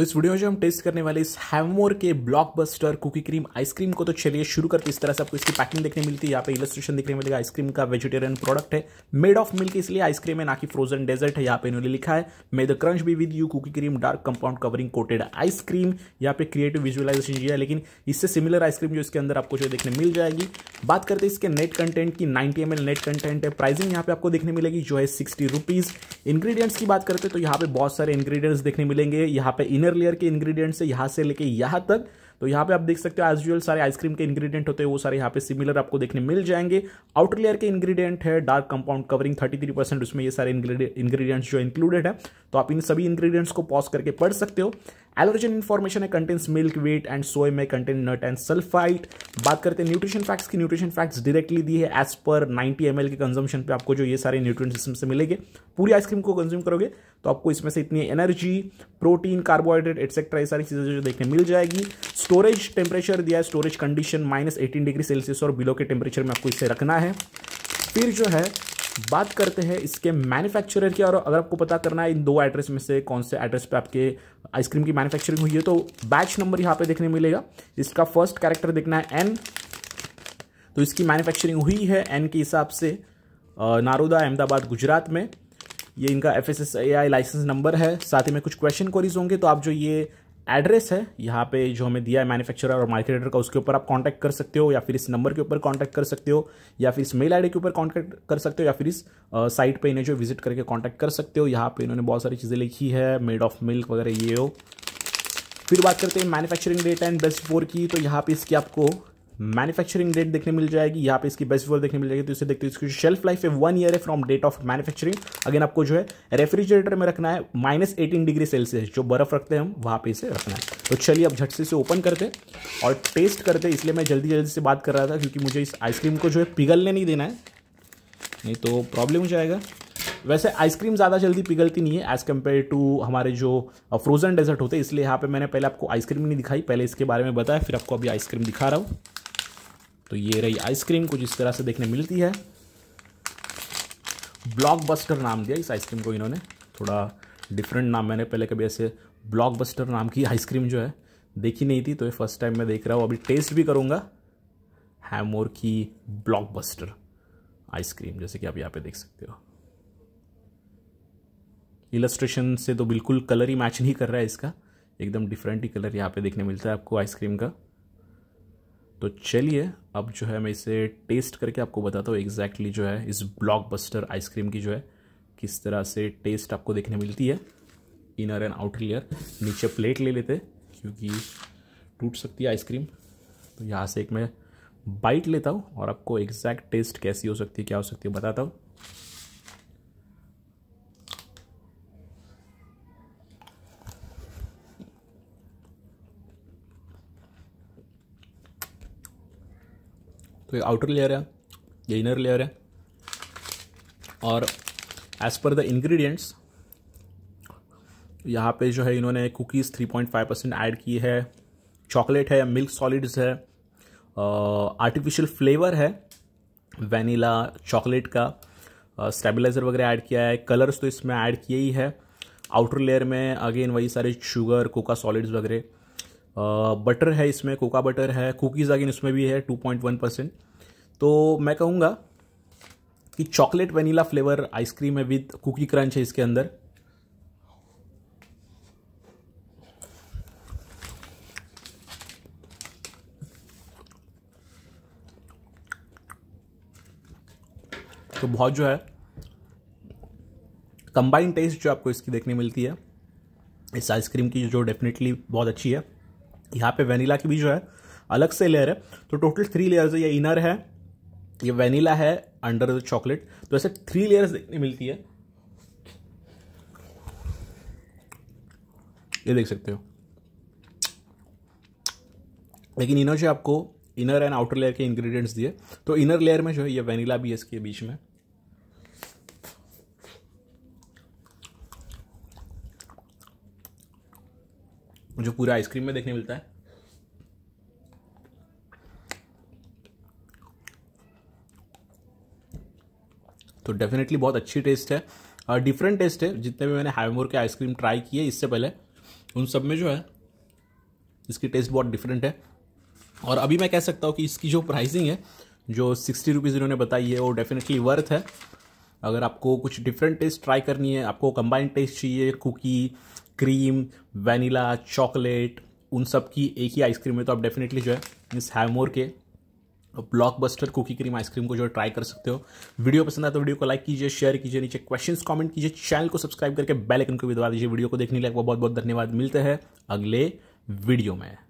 तो इस वीडियो में जो हम टेस्ट करने वाले इस हैवमोर के ब्लॉकबस्टर कुकी क्रीम आइसक्रीम को तो चलिए शुरू करते इस तरह से आपको इसकी पैकिंग देखने मिलती है यहाँ पे इलस्ट्रेशन देखने मिलेगा आइसक्रीम का वेजिटेरियन प्रोडक्ट है मेड ऑफ मिल्क इसलिए आइसक्रीम है ना कि फ्रोजन डेजर्ट है यहाँ पे इन्होंने लिखा है may the crunch be with you cookie cream dark compound covering coated ice cream यहाँ पे क्रिएटिव विजुअलाइजेशन किया लेकिन इससे सिमिलर आइसक्रीम जो इसके अंदर आपको जो देखने मिल जाएगी बात करते इसके नेट कंटेंट की नाइनटी एम नेट कंटेंट है प्राइसिंग यहाँ पे आपको देखने मिलेगी जो है सिक्सटी रुपीज इंग्रीडियंट्स की बात करते तो यहाँ पे बहुत सारे इंग्रीडियंट्स देखने मिलेंगे यहाँ पे इनर लेयर लेयर के इंग्रेडिएंट से यहाँ से लेके यहाँ तक तो यहाँ पे आप देख सकते हो एज यूजल सारे आइसक्रीम के इंग्रेडिएंट होते हैं वो सारे यहाँ पे सिमिलर आपको देखने मिल जाएंगे आउटर लेयर के इंग्रेडिएंट है डार्क कंपाउंड कवरिंग 33 परसेंट उसमें ये सारे इंग्रेडिएंट्स जो इंक्लूडेड है तो आप इन सभी इंग्रेडिएंट्स को पॉज करके पढ़ सकते हो एलोरिजिन इन्फॉर्मेशन है contains milk wheat and soy में कंटेन नट एंड सल्फाइट बात करते हैं न्यूट्रिशन फैक्ट्स की न्यूट्रिशन फैक्ट्स डायरेक्टली दी है एज पर 90 एम के कंजम्पशन पे आपको जो ये सारे न्यूट्रिएंट्स सिस्टम से मिलेंगे पूरी आइसक्रीम को कंज्यूम करोगे तो आपको इसमें से इतनी एनर्जी प्रोटीन कार्बोहाइड्रेट एक्सेट्रा ये सारी चीज़ें जो देखने मिल जाएगी स्टोरेज टेम्परेचर दिया है storage condition minus eighteen degree Celsius और बिलो के टेम्परेचर में आपको इसे रखना है फिर जो है बात करते हैं इसके मैन्युफैक्चरर की और अगर आपको पता करना है इन दो एड्रेस में से कौन से एड्रेस पे आपके आइसक्रीम की मैन्युफैक्चरिंग हुई है तो बैच नंबर यहाँ पे देखने मिलेगा इसका फर्स्ट कैरेक्टर देखना है एन तो इसकी मैन्युफैक्चरिंग हुई है एन के हिसाब से नारोदा अहमदाबाद गुजरात में ये इनका एफ लाइसेंस नंबर है साथ ही में कुछ क्वेश्चन क्वेरीज होंगे तो आप जो ये एड्रेस है यहाँ पे जो हमें दिया है मैन्युफैक्चरर और मार्केटर का उसके ऊपर आप कांटेक्ट कर सकते हो या फिर इस नंबर के ऊपर कांटेक्ट कर सकते हो या फिर इस मेल आईडी के ऊपर कांटेक्ट कर सकते हो या फिर इस साइट पे इन्हें जो विजिट करके कांटेक्ट कर सकते हो यहाँ पे इन्होंने बहुत सारी चीज़ें लिखी है मेड ऑफ मिल्क वगैरह ये हो फिर बात करते हैं manufacturing date and best before की तो यहाँ पर इसकी आपको मैन्युफैक्चरिंग डेट देखने मिल जाएगी यहाँ पे इसकी बेस्ट बिफोर देखने मिल जाएगी तो इसे देखते हैं इसकी शेल्फ लाइफ है वन ईयर है from date of manufacturing again आपको जो है रेफ्रिजरेटर में रखना है माइनस एटीन डिग्री सेल्सियस जो बर्फ रखते हैं हम वहाँ पे इसे रखना है तो चलिए अब झट से इसे ओपन करते और टेस्ट करते इसलिए मैं जल्दी जल्दी से बात कर रहा था क्योंकि मुझे इस आइसक्रीम को जो है पिघलने नहीं देना है नहीं तो प्रॉब्लम हो जाएगा वैसे आइसक्रीम ज़्यादा जल्दी पिघलती नहीं है एज़ कम्पेयर टू हमारे जो फ्रोजन डेजर्ट होते हैं इसलिए यहाँ पे मैंने पहले आपको आइसक्रीम नहीं दिखाई पहले इसके बारे में बताया फिर आपको अभी आइसक्रीम दिखा रहा हूँ तो ये रही आइसक्रीम कुछ इस तरह से देखने मिलती है ब्लॉकबस्टर नाम दिया इस आइसक्रीम को इन्होंने थोड़ा डिफरेंट नाम मैंने पहले कभी ऐसे ब्लॉकबस्टर नाम की आइसक्रीम जो है देखी नहीं थी तो ये फर्स्ट टाइम मैं देख रहा हूँ अभी टेस्ट भी करूँगा हैमोर की ब्लॉकबस्टर आइसक्रीम जैसे कि आप यहाँ पे देख सकते हो इलस्ट्रेशन से तो बिल्कुल कलर ही मैच नहीं कर रहा है इसका एकदम डिफरेंट ही कलर यहाँ पे देखने मिलता है आपको आइसक्रीम का तो चलिए अब जो है मैं इसे टेस्ट करके आपको बताता हूँ एग्जैक्टली जो है इस ब्लॉकबस्टर आइसक्रीम की जो है किस तरह से टेस्ट आपको देखने मिलती है इनर एंड आउटर लेयर नीचे प्लेट ले लेते क्योंकि टूट सकती है आइसक्रीम तो यहाँ से एक मैं बाइट लेता हूँ और आपको एग्जैक्ट टेस्ट कैसी हो सकती है क्या हो सकती है बताता हूँ तो ये आउटर लेयर है ये इनर लेयर है और एज पर द इंग्रेडिएंट्स यहाँ पे जो है इन्होंने कुकीज़ 3.5 परसेंट ऐड की है चॉकलेट है मिल्क सॉलिड्स है आर्टिफिशियल फ्लेवर है वनीला चॉकलेट का स्टेबलाइज़र वगैरह ऐड किया है कलर्स तो इसमें ऐड किए ही है आउटर लेयर में अगेन वही सारे शुगर कोका सॉलिड्स वगैरह बटर है इसमें कोका बटर है कुकीज़ अगेन इसमें भी है 2.1 परसेंट तो मैं कहूँगा कि चॉकलेट वनीला फ्लेवर आइसक्रीम है विद कुकी क्रंच है इसके अंदर तो बहुत जो है कंबाइंड टेस्ट जो आपको इसकी देखने मिलती है इस आइसक्रीम की जो डेफिनेटली बहुत अच्छी है यहाँ पे वेनिला की भी जो है अलग से लेयर है तो टोटल थ्री लेयर्स है ये इनर है ये वेनिला है अंडर द चॉकलेट तो ऐसे थ्री लेयर्स देखने मिलती है ये देख सकते हो लेकिन इनर जो आपको इनर एंड आउटर लेयर के इंग्रेडिएंट्स दिए तो इनर लेयर में जो है ये वेनिला भी है इसके बीच में जो पूरा आइसक्रीम में देखने मिलता है तो डेफिनेटली बहुत अच्छी टेस्ट है और डिफरेंट टेस्ट है जितने भी मैंने हाईमोर के आइसक्रीम ट्राई किए इससे पहले उन सब में जो है इसकी टेस्ट बहुत डिफरेंट है और अभी मैं कह सकता हूँ कि इसकी जो प्राइसिंग है जो सिक्सटी रुपीज़ इन्होंने बताई है वो डेफिनेटली वर्थ है अगर आपको कुछ डिफरेंट टेस्ट ट्राई करनी है आपको कंबाइंड टेस्ट चाहिए कुकी क्रीम वनीला चॉकलेट उन सब की एक ही आइसक्रीम है तो आप डेफिनेटली जो है मिस हैमोर के ब्लॉकबस्टर कुकी क्रीम आइसक्रीम को जो है ट्राई कर सकते हो वीडियो पसंद आए तो वीडियो को लाइक कीजिए शेयर कीजिए नीचे क्वेश्चंस कमेंट कीजिए चैनल को सब्सक्राइब करके बेल आइकन को भी दबा दीजिए वीडियो को देखने लगे बहुत बहुत धन्यवाद मिलते हैं अगले वीडियो में